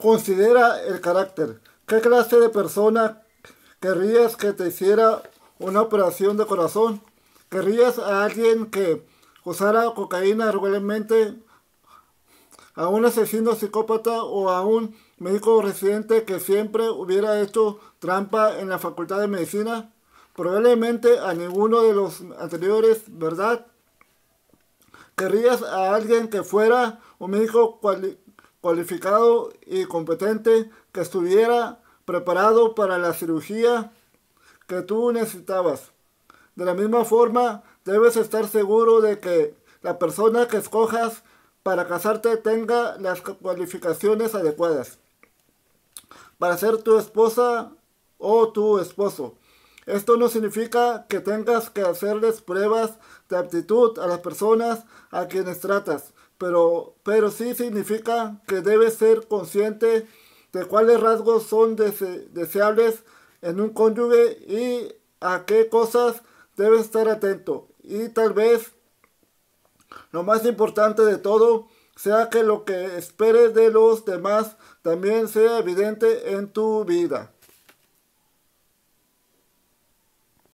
Considera el carácter. ¿Qué clase de persona querrías que te hiciera una operación de corazón? ¿Querrías a alguien que usara cocaína regularmente? ¿A un asesino psicópata o a un médico residente que siempre hubiera hecho trampa en la facultad de medicina? Probablemente a ninguno de los anteriores, ¿verdad? ¿Querrías a alguien que fuera un médico cual cualificado y competente que estuviera preparado para la cirugía que tú necesitabas. De la misma forma, debes estar seguro de que la persona que escojas para casarte tenga las cualificaciones adecuadas para ser tu esposa o tu esposo. Esto no significa que tengas que hacerles pruebas de aptitud a las personas a quienes tratas, pero, sí significa que debes ser consciente de cuáles rasgos son deseables en un cónyuge y a qué cosas debes estar atento. Y tal vez lo más importante de todo sea que lo que esperes de los demás también sea evidente en tu vida.